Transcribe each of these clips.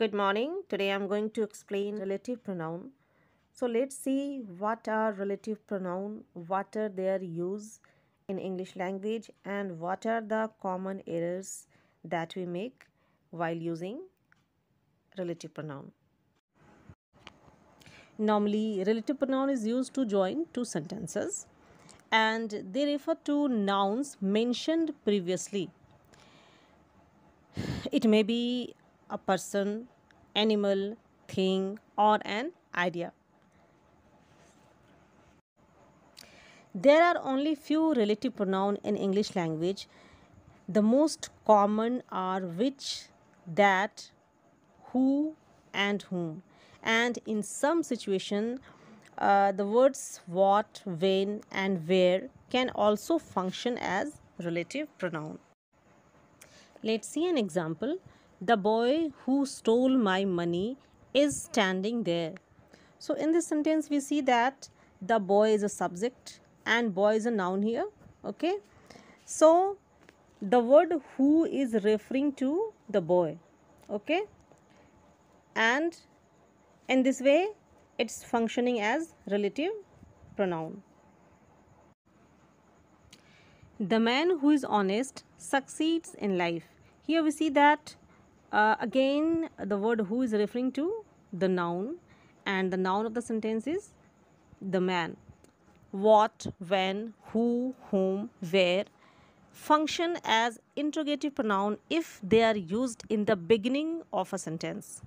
Good morning. Today I'm going to explain relative pronoun. So let's see what are relative pronoun, what are their use in English language and what are the common errors that we make while using relative pronoun. Normally relative pronoun is used to join two sentences and they refer to nouns mentioned previously. It may be a person, animal, thing, or an idea. There are only few relative pronouns in English language. The most common are which, that, who, and whom. And in some situation, uh, the words what, when, and where can also function as relative pronoun. Let's see an example the boy who stole my money is standing there. So in this sentence we see that the boy is a subject and boy is a noun here. Okay. So the word who is referring to the boy. Okay. And in this way it's functioning as relative pronoun. The man who is honest succeeds in life. Here we see that uh, again, the word who is referring to the noun and the noun of the sentence is the man. What, when, who, whom, where function as interrogative pronoun if they are used in the beginning of a sentence.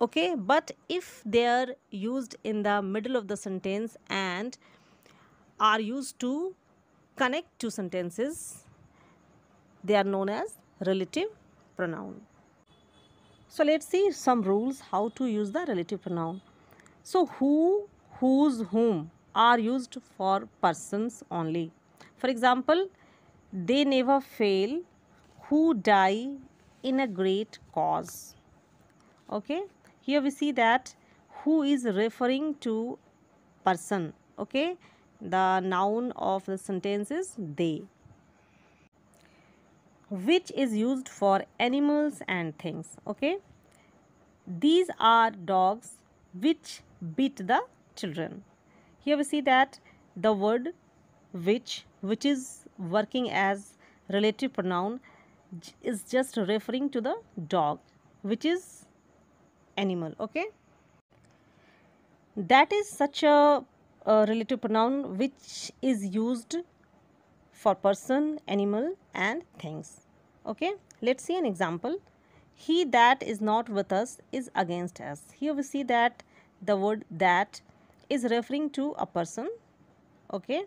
Okay, but if they are used in the middle of the sentence and are used to connect two sentences, they are known as relative pronoun. So let's see some rules how to use the relative pronoun. So who, whose, whom are used for persons only. For example, they never fail, who die in a great cause. Okay, here we see that who is referring to person. Okay, the noun of the sentence is they which is used for animals and things okay these are dogs which beat the children. Here we see that the word which, which is working as relative pronoun, is just referring to the dog, which is animal, okay? That is such a, a relative pronoun which is used for person, animal and things, okay? Let's see an example he that is not with us is against us. Here we see that the word that is referring to a person. Okay.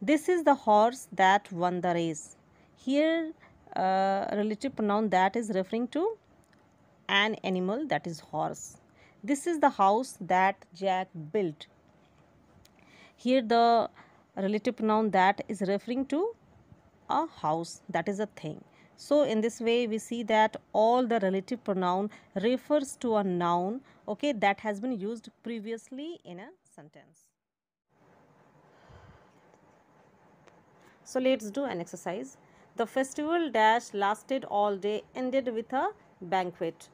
This is the horse that won the race. Here, uh, relative pronoun that is referring to an animal that is horse. This is the house that Jack built. Here the relative pronoun that is referring to a house that is a thing. So in this way we see that all the relative pronoun refers to a noun okay that has been used previously in a sentence. So let's do an exercise. The festival dash lasted all day ended with a banquet.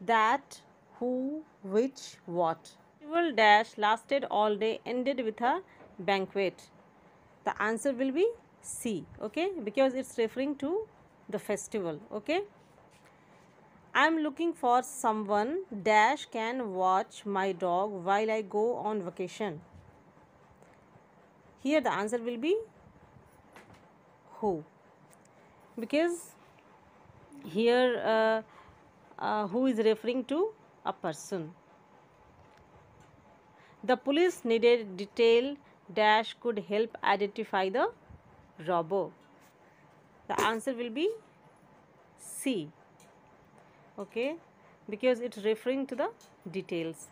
That, who, which, what. Festival dash lasted all day ended with a banquet. The answer will be C okay because it's referring to the festival okay I am looking for someone dash can watch my dog while I go on vacation here the answer will be who because here uh, uh, who is referring to a person the police needed detail dash could help identify the robber. The answer will be C. Okay, because it's referring to the details.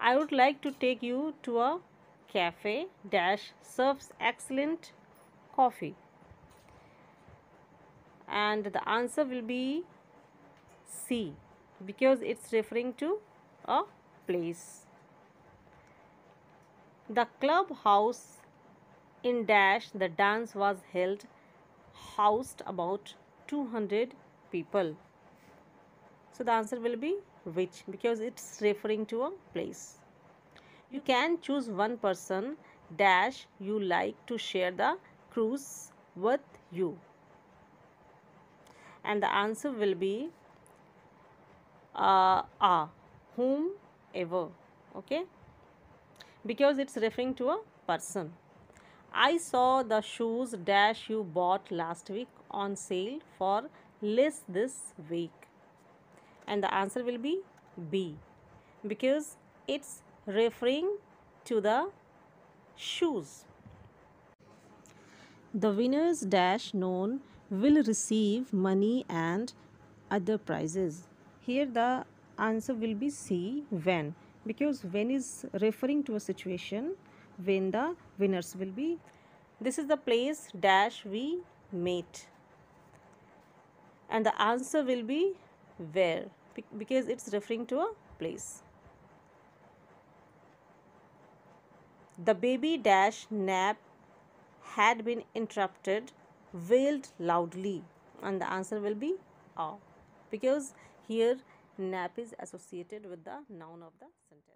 I would like to take you to a cafe dash serves excellent coffee. And the answer will be C because it's referring to a place. The clubhouse in dash, the dance was held, housed about 200 people. So the answer will be which because it's referring to a place. You can choose one person dash you like to share the cruise with you. And the answer will be uh, uh, ever, Okay. Because it's referring to a person. I saw the shoes dash you bought last week on sale for less this week. And the answer will be B because it's referring to the shoes. The winners dash known will receive money and other prizes. Here the answer will be C when because when is referring to a situation when the winners will be this is the place dash we mate and the answer will be where because it's referring to a place the baby dash nap had been interrupted wailed loudly and the answer will be ah because here nap is associated with the noun of the sentence